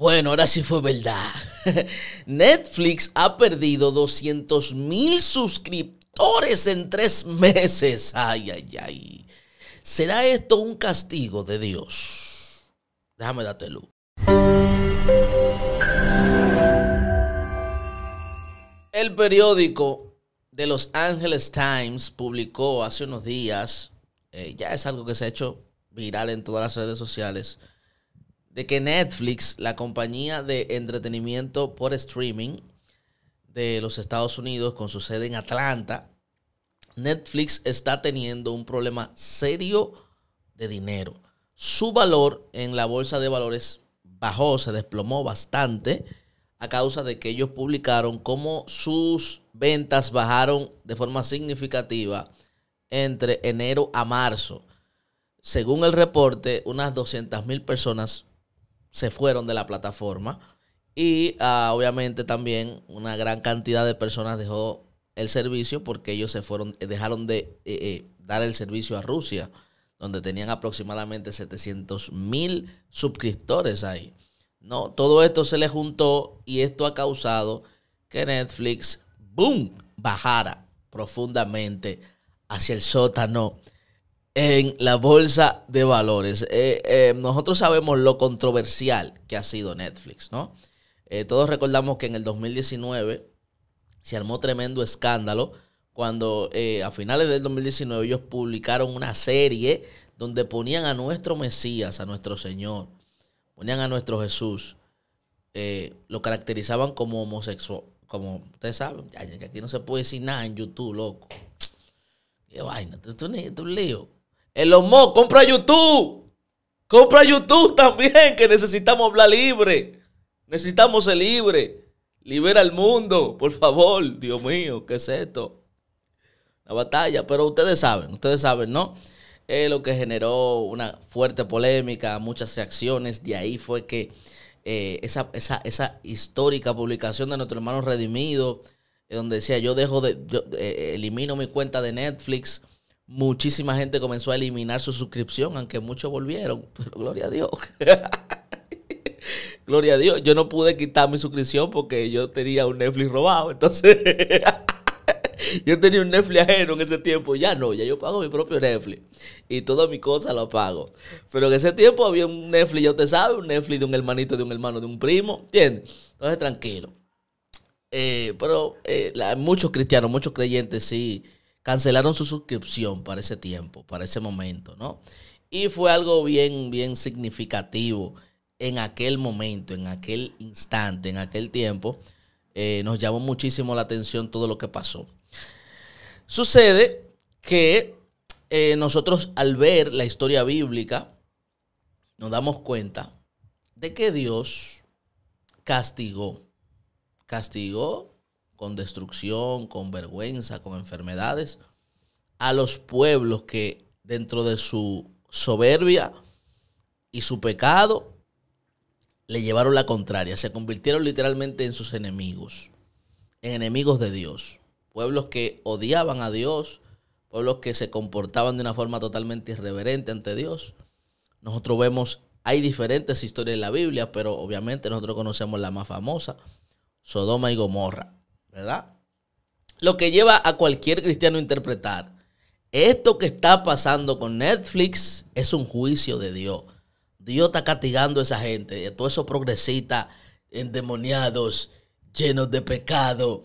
Bueno, ahora sí fue verdad. Netflix ha perdido 200 mil suscriptores en tres meses. Ay, ay, ay. ¿Será esto un castigo de Dios? Déjame darte luz. El periódico de Los Angeles Times publicó hace unos días, eh, ya es algo que se ha hecho viral en todas las redes sociales, de que Netflix, la compañía de entretenimiento por streaming de los Estados Unidos con su sede en Atlanta, Netflix está teniendo un problema serio de dinero. Su valor en la bolsa de valores bajó, se desplomó bastante a causa de que ellos publicaron cómo sus ventas bajaron de forma significativa entre enero a marzo. Según el reporte, unas 200 mil personas se fueron de la plataforma. Y ah, obviamente también una gran cantidad de personas dejó el servicio porque ellos se fueron, eh, dejaron de eh, eh, dar el servicio a Rusia, donde tenían aproximadamente 700 mil suscriptores ahí. No, todo esto se le juntó y esto ha causado que Netflix, ¡boom!, bajara profundamente hacia el sótano en la bolsa de valores. Eh, eh, nosotros sabemos lo controversial que ha sido Netflix, ¿no? Eh, todos recordamos que en el 2019 se armó tremendo escándalo cuando a finales del 2019 ellos publicaron una serie donde ponían a nuestro Mesías, a nuestro Señor, ponían a nuestro Jesús, lo caracterizaban como homosexual, como ustedes saben, aquí no se puede decir nada en YouTube, loco. Qué vaina, tú, es un lío. El Mo, compra YouTube. Compra YouTube también, que necesitamos hablar libre. Necesitamos ser libre. Libera al mundo, por favor. Dios mío, ¿qué es esto? La batalla. Pero ustedes saben, ustedes saben, ¿no? lo que generó una fuerte polémica, muchas reacciones. De ahí fue que eh, esa, esa, histórica publicación de nuestro hermano Redimido, eh, donde decía, yo dejo de, yo, eh, elimino mi cuenta de Netflix muchísima gente comenzó a eliminar su suscripción, aunque muchos volvieron. Pero gloria a Dios. gloria a Dios. Yo no pude quitar mi suscripción porque yo tenía un Netflix robado. Entonces, yo tenía un Netflix ajeno en ese tiempo. Ya no, ya yo pago mi propio Netflix. Y toda mi cosa lo pago. Pero en ese tiempo había un Netflix, ya usted sabe, un Netflix de un hermanito, de un hermano, de un primo. ¿Entiendes? Entonces, tranquilo. Eh, pero eh, muchos cristianos, muchos creyentes sí cancelaron su suscripción para ese tiempo, para ese momento, ¿no? Y fue algo bien, bien significativo en aquel momento, en aquel instante, en aquel tiempo. Eh, nos llamó muchísimo la atención todo lo que pasó. Sucede que eh, nosotros al ver la historia bíblica, nos damos cuenta de que Dios castigó, castigó con destrucción, con vergüenza, con enfermedades, a los pueblos que dentro de su soberbia y su pecado le llevaron la contraria, se convirtieron literalmente en sus enemigos, en enemigos de Dios, pueblos que odiaban a Dios, pueblos que se comportaban de una forma totalmente irreverente ante Dios. Nosotros vemos, hay diferentes historias en la Biblia, pero obviamente nosotros conocemos la más famosa, Sodoma y Gomorra. ¿verdad? Lo que lleva a cualquier cristiano a interpretar, esto que está pasando con Netflix es un juicio de Dios. Dios está castigando a esa gente, a todos esos progresistas endemoniados, llenos de pecado,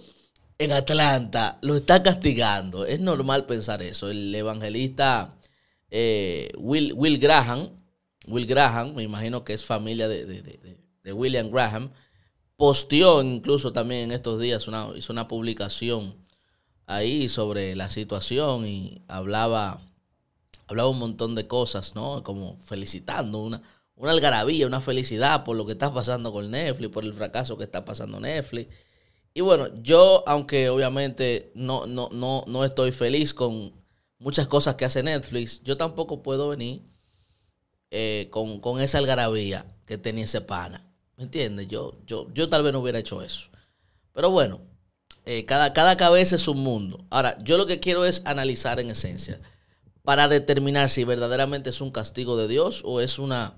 en Atlanta, lo está castigando. Es normal pensar eso. El evangelista eh, Will, Will, Graham, Will Graham, me imagino que es familia de William Graham, posteó incluso también en estos días, una, hizo una publicación ahí sobre la situación y hablaba, hablaba un montón de cosas, ¿no? Como felicitando una, una algarabía, una felicidad por lo que está pasando con Netflix, por el fracaso que está pasando Netflix. Y bueno, yo, aunque obviamente no, no, no, no estoy feliz con muchas cosas que hace Netflix, yo tampoco puedo venir eh, con, con esa algarabía que tenía ese pana. ¿Me entiendes? Yo, yo, yo tal vez no hubiera hecho eso. Pero bueno, eh, cada, cada cabeza es un mundo. Ahora, yo lo que quiero es analizar en esencia para determinar si verdaderamente es un castigo de Dios o es una,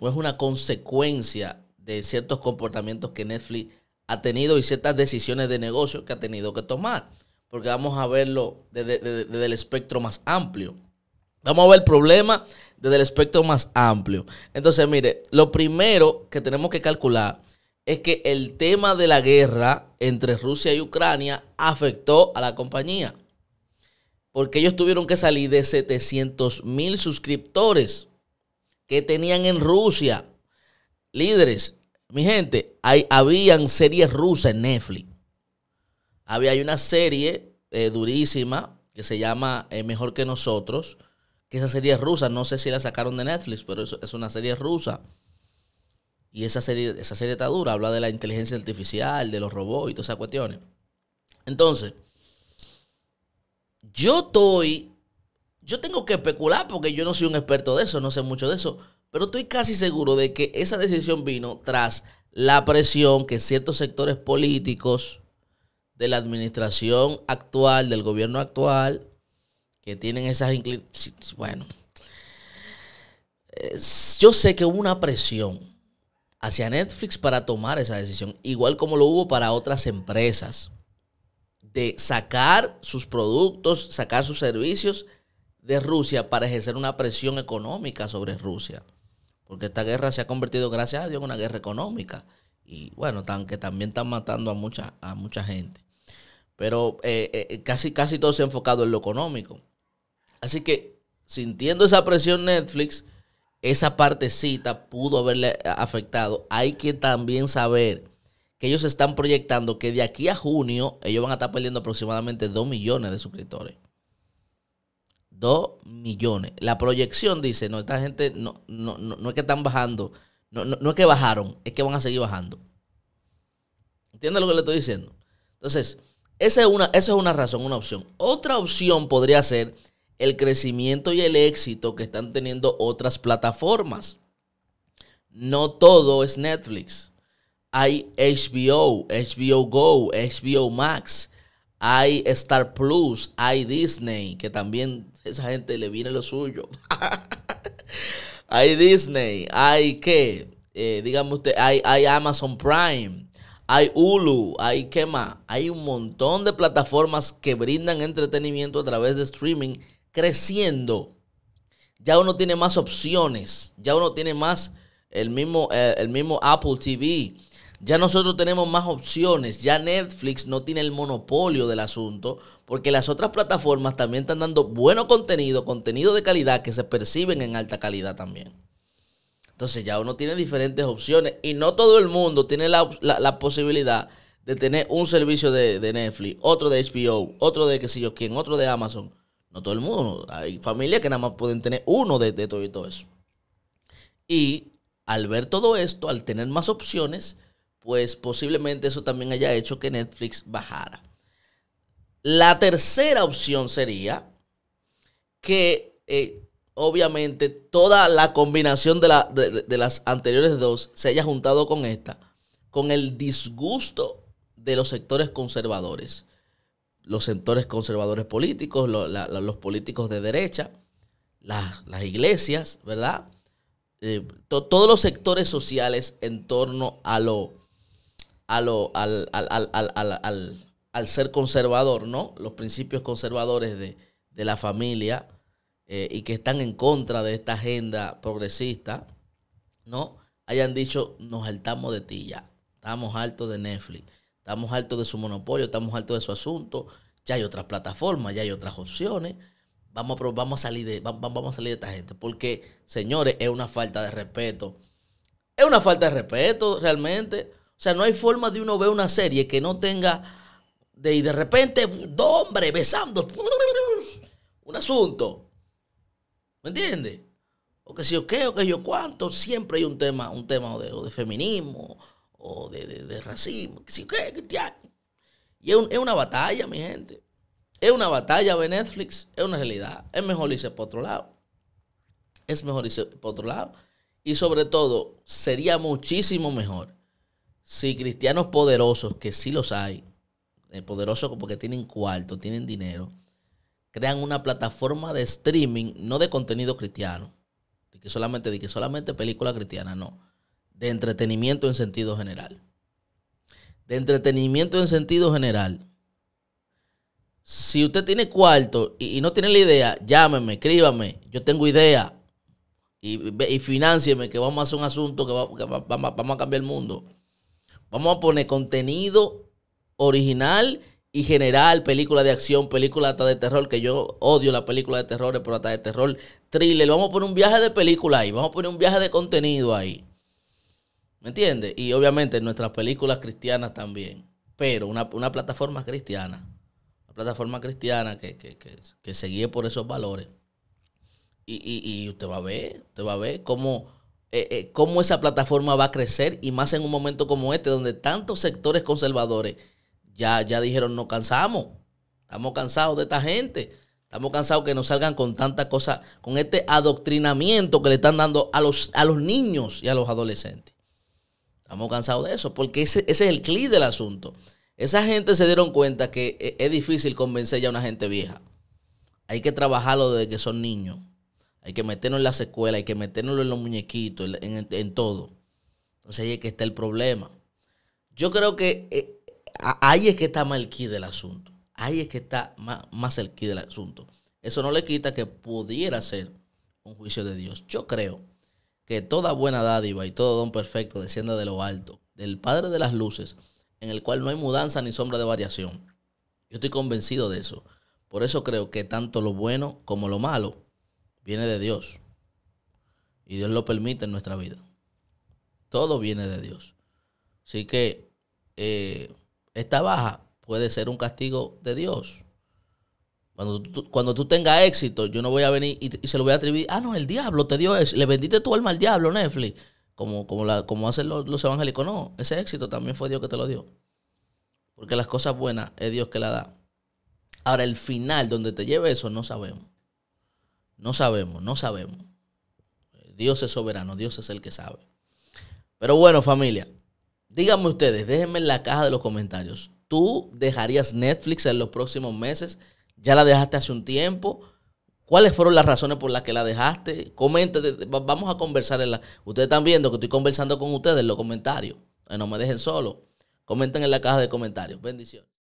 es una consecuencia de ciertos comportamientos que Netflix ha tenido y ciertas decisiones de negocio que ha tenido que tomar. Porque vamos a verlo desde el espectro más amplio. Vamos a ver el problema desde el espectro más amplio. Entonces, mire, lo primero que tenemos que calcular es que el tema de la guerra entre Rusia y Ucrania afectó a la compañía. Porque ellos tuvieron que salir de 700 mil suscriptores que tenían en Rusia. Líderes, mi gente, ahí habían series rusas en Netflix. Había una serie eh, durísima que se llama eh, Mejor que nosotros que esa serie es rusa, no sé si la sacaron de Netflix, pero es, una serie rusa. Y esa serie, esa serie está dura, habla de la inteligencia artificial, de los robots y todas esas cuestiones. Entonces, yo estoy, yo tengo que especular porque yo no soy un experto de eso, no sé mucho de eso, pero estoy casi seguro de que esa decisión vino tras la presión que ciertos sectores políticos de la administración actual, del gobierno actual, que tienen esas inclinaciones. Bueno, yo sé que hubo una presión hacia Netflix para tomar esa decisión, igual como lo hubo para otras empresas, de sacar sus productos, sacar sus servicios de Rusia para ejercer una presión económica sobre Rusia. Porque esta guerra se ha convertido, gracias a Dios, en una guerra económica. Y bueno, que también están matando a mucha, a mucha gente. Pero eh, eh, casi, casi todo se ha enfocado en lo económico. Así que sintiendo esa presión Netflix, esa partecita pudo haberle afectado. Hay que también saber que ellos están proyectando que de aquí a junio ellos van a estar perdiendo aproximadamente 2 millones de suscriptores. 2 millones. La proyección dice, no, esta gente no, no, es que están bajando, no, es que bajaron, es que van a seguir bajando. ¿Entiendes lo que le estoy diciendo? Entonces, es una, esa es una razón, una opción. Otra opción podría ser el crecimiento y el éxito que están teniendo otras plataformas. No todo es Netflix. Hay HBO, HBO Go, HBO Max, hay Star Plus, hay Disney, que también esa gente le viene lo suyo. hay Disney, hay qué, eh, digamos usted, hay, hay Amazon Prime, hay Hulu, hay qué más. Hay un montón de plataformas que brindan entretenimiento a través de streaming creciendo, ya uno tiene más opciones, ya uno tiene más el mismo, eh, el mismo Apple TV. Ya nosotros tenemos más opciones, ya Netflix no tiene el monopolio del asunto, porque las otras plataformas también están dando bueno contenido, contenido de calidad que se perciben en alta calidad también. Entonces ya uno tiene diferentes opciones y no todo el mundo tiene la, la, la posibilidad de tener un servicio de, de Netflix, otro de HBO, otro de que sé yo quién, otro de Amazon. No todo el mundo. Hay familias que nada más pueden tener uno de, todo y todo eso. Y al ver todo esto, al tener más opciones, pues posiblemente eso también haya hecho que Netflix bajara. La tercera opción sería que eh, obviamente toda la combinación de, de, las anteriores dos se haya juntado con esta, con el disgusto de los sectores conservadores los sectores conservadores políticos, los políticos de derecha, las, iglesias, ¿verdad? Eh, todos los sectores sociales en torno a lo, a lo, al, ser conservador, ¿no? Los principios conservadores de, la familia eh, y que están en contra de esta agenda progresista, ¿no? Hayan dicho, nos saltamos de ti ya, estamos altos de Netflix Estamos altos de su monopolio, estamos altos de su asunto. Ya hay otras plataformas, ya hay otras opciones. Vamos a, vamos a, salir, de, vamos a salir esta gente. Porque, señores, es una falta de respeto. Es una falta de respeto, realmente. O sea, no hay forma de uno ver una serie que no tenga. De, y de repente, dos hombres besando. Un asunto. ¿Me entiendes? O que si yo qué, o que yo cuánto. Siempre hay un tema, un tema de, de feminismo o de, racismo, que Y es, una batalla, mi gente. Es una batalla de Netflix, es una realidad. Es mejor irse por otro lado. Es mejor irse por otro lado. Y sobre todo, sería muchísimo mejor si cristianos poderosos, que sí los hay, eh, poderosos porque tienen cuarto, tienen dinero, crean una plataforma de streaming, no de contenido cristiano, de que solamente, de que solamente película cristiana, no de entretenimiento en sentido general. De entretenimiento en sentido general. Si usted tiene cuarto y, no tiene la idea, llámeme, escríbame, yo tengo idea y, y financieme que vamos a hacer un asunto que, vamos a cambiar el mundo. Vamos a poner contenido original y general, película de acción, película hasta de terror, que yo odio la película de terror, pero hasta de terror, thriller. Vamos a poner un viaje de película ahí, vamos a poner un viaje de contenido ahí. ¿Me entiendes? Y obviamente nuestras películas cristianas también. Pero una, plataforma cristiana. Una plataforma cristiana que, que, se guíe por esos valores. Y, usted va a ver, usted va a ver eh, eh, cómo, esa plataforma va a crecer. Y más en un momento como este, donde tantos sectores conservadores ya, ya dijeron, no cansamos. Estamos cansados de esta gente. Estamos cansados que nos salgan con tanta cosa, con este adoctrinamiento que le están dando a los, a los niños y a los adolescentes. Estamos cansados de eso, porque ese, es el clic del asunto. Esa gente se dieron cuenta que eh, es difícil convencer ya a una gente vieja. Hay que trabajarlo desde que son niños. Hay que meternos en las escuelas, hay que meternos en los muñequitos, en, todo. Entonces ahí es que está el problema. Yo creo que eh, ahí es que está el key del asunto. Ahí es que está más, el key del asunto. Eso no le quita que pudiera ser un juicio de Dios. Yo creo que toda buena dádiva y todo don perfecto descienda de lo alto, del Padre de las Luces, en el cual no hay mudanza ni sombra de variación. Yo estoy convencido de eso. Por eso creo que tanto lo bueno como lo malo viene de Dios. Y Dios lo permite en nuestra vida. Todo viene de Dios. Así que eh, esta baja puede ser un castigo de Dios. Cuando tú, cuando tengas éxito, yo no voy a venir y, se lo voy a atribuir. Ah, no, el diablo te dio eso. Le vendiste tu alma al diablo, Netflix. Como, como, la, como hacen los, los evangélicos. No, ese éxito también fue Dios que te lo dio. Porque las cosas buenas es Dios que la da. Ahora, el final, donde te lleve eso, no sabemos. No sabemos, no sabemos. Dios es soberano, Dios es el que sabe. Pero bueno, familia, díganme ustedes, déjenme en la caja de los comentarios. ¿Tú dejarías Netflix en los próximos meses? ya la dejaste hace un tiempo. ¿Cuáles fueron las razones por las que la dejaste? Comente, vamos a conversar. En la, ustedes están viendo que estoy conversando con ustedes en los comentarios. Eh, no me dejen solo. Comenten en la caja de comentarios. Bendiciones.